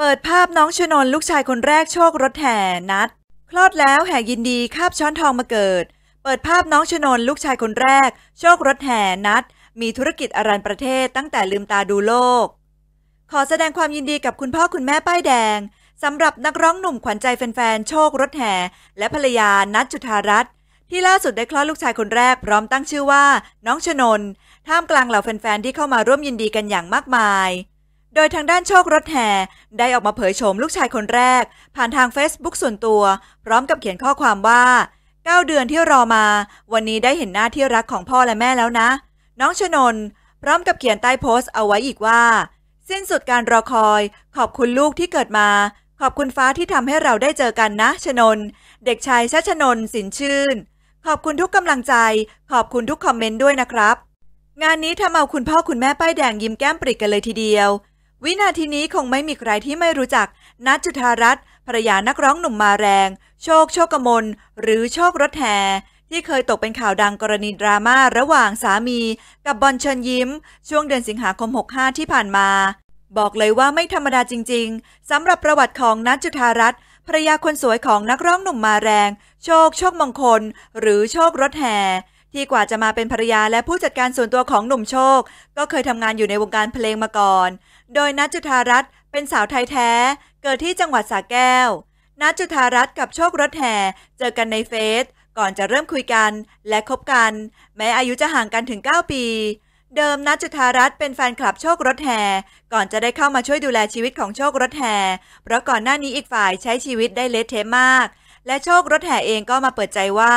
เปิดภาพน้องชนน ลูกชายคนแรกโชครถแห่นัดคลอดแล้วแห่ยินดีคาบช้อนทองมาเกิด เปิดภาพน้องชนนลูกชายคนแรก โชครถแห่นัดมีธุรกิจอารันประเทศตั้งแต่ลืมตาดูโลก ขอแสดงความยินดีกับคุณพ่อคุณแม่ป้ายแดงสำหรับนักร้องหนุ่มขวัญใจแฟนๆโชครถแห่และภรรยานัดจุธารัตน์ที่ล่าสุดได้คลอดลูกชายคนแรก พร้อมตั้งชื่อว่า น้องชนนท่ามกลางเหล่าแฟนๆที่เข้ามาร่วมยินดีกันอย่างมากมายโดยทางด้านโชครถแห่ ได้ออกมาเผยโฉมลูกชายคนแรก ผ่านทาง Facebook ส่วนตัว พร้อมกับเขียนข้อความว่า 9 เดือนที่รอมา วันนี้ได้เห็นหน้าที่รักของพ่อและแม่แล้วนะ น้องชนน พร้อมกับเขียนใต้โพสต์เอาไว้อีกว่า สิ้นสุดการรอคอย ขอบคุณลูกที่เกิดมา ขอบคุณฟ้าที่ทำให้เราได้เจอกันนะชนนเด็กชายชชนนสินชื่น ขอบคุณทุกกำลังใจ ขอบคุณทุกคอมเมนต์ด้วยนะครับ งานนี้ทำเอาคุณพ่อคุณแม่ป้ายแดงยิ้มแก้มปริกันเลยทีเดียววินาทีนี้คงไม่มีใครที่ไม่รู้จักนัทจุธารัตน์ภรยานักร้องหนุ่มมาแรง โชคโชคกมลหรือโชครถแห่ที่เคยตกเป็นข่าวดังกรณีดราม่าระหว่างสามีกับบอลเชิญยิ้ม ช่วงเดือนสิงหาคม65 ที่ผ่านมา บอกเลยว่าไม่ธรรมดาจริงๆสำหรับประวัติของนัทจุธารัตน์ภรยาคนสวยของนักร้องหนุ่มมาแรง โชคโชคมงคล หรือโชครถแห่ที่กว่าจะมาเป็นภรรยาและผู้จัดการส่วนตัวของหนุ่มโชค ก็เคยทำงานอยู่ในวงการเพลงมาก่อน โดยนัทจุธารัตน์เป็นสาวไทยแท้ เกิดที่จังหวัดสระแก้วนัทจุธารัตน์กับโชครถแห่เจอกันในเฟซก่อนจะเริ่มคุยกันและคบกัน แม้อายุจะห่างกันถึง 9 ปี เดิมนัทจุธารัตน์เป็นแฟนคลับโชครถแห่ก่อนจะได้เข้ามาช่วยดูแลชีวิตของโชครถแห่เพราะก่อนหน้านี้อีกฝ่ายใช้ชีวิตได้เละเทะมาก และโชครถแห่เองก็มาเปิดใจว่า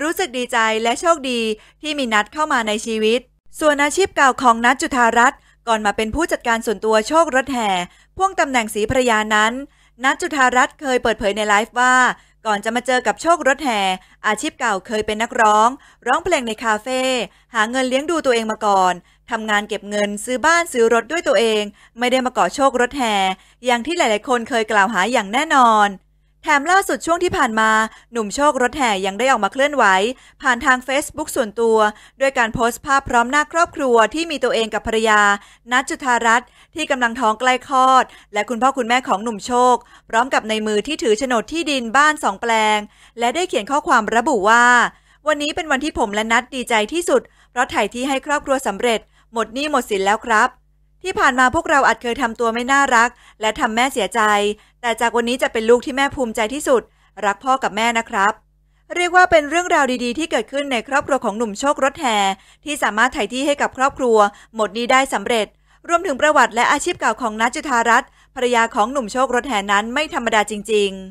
รู้สึกดีใจและโชคดีที่มีนัดเข้ามาในชีวิต ส่วนอาชีพเก่าของนัดจุธารัตน์ก่อนมาเป็นผู้จัดการส่วนตัวโชครถแห่ พ่วงตำแหน่งสีภรยานั้น นัดจุธารัตน์เคยเปิดเผยในไลฟ์ว่า ก่อนจะมาเจอกับโชครถแห่ อาชีพเก่าเคยเป็นนักร้อง ร้องเพลงในคาเฟ่ หาเงินเลี้ยงดูตัวเองมาก่อน ทำงานเก็บเงิน ซื้อบ้านซื้อรถด้วยตัวเอง ไม่ได้มาก่อโชครถแห่ อย่างที่หลาย ๆ คนเคยกล่าวหาอย่างแน่นอนแถมล่าสุดช่วงที่ผ่านมา หนุ่มโชครถแห่ยังได้ออกมาเคลื่อนไหว ผ่านทาง Facebook ส่วนตัว ด้วยการโพสต์ภาพพร้อมหน้าครอบครัวที่มีตัวเองกับภรรยานัทจุธารัตน์ที่กำลังท้องใกล้คลอด และคุณพ่อคุณแม่ของหนุ่มโชค พร้อมกับในมือที่ถือโฉนดที่ดินบ้านสองแปลง และได้เขียนข้อความระบุว่า วันนี้เป็นวันที่ผมและนัทดีใจที่สุด เพราะถ่ายที่ให้ครอบครัวสำเร็จ หมดหนี้หมดสินแล้วครับที่ผ่านมาพวกเราอาจเคยทำตัวไม่น่ารัก และทำแม่เสียใจ แต่จากวันนี้จะเป็นลูกที่แม่ภูมิใจที่สุด รักพ่อกับแม่นะครับ เรียกว่าเป็นเรื่องราวดีๆ ที่เกิดขึ้นในครอบครัวของหนุ่มโชครถแห่ที่สามารถไถ่ที่ให้กับครอบครัวหมดนี้ได้สำเร็จ รวมถึงประวัติและอาชีพเก่าของนัชจุธารัตน์ภรรยาของหนุ่มโชครถแห่นั้น ไม่ธรรมดาจริง ๆ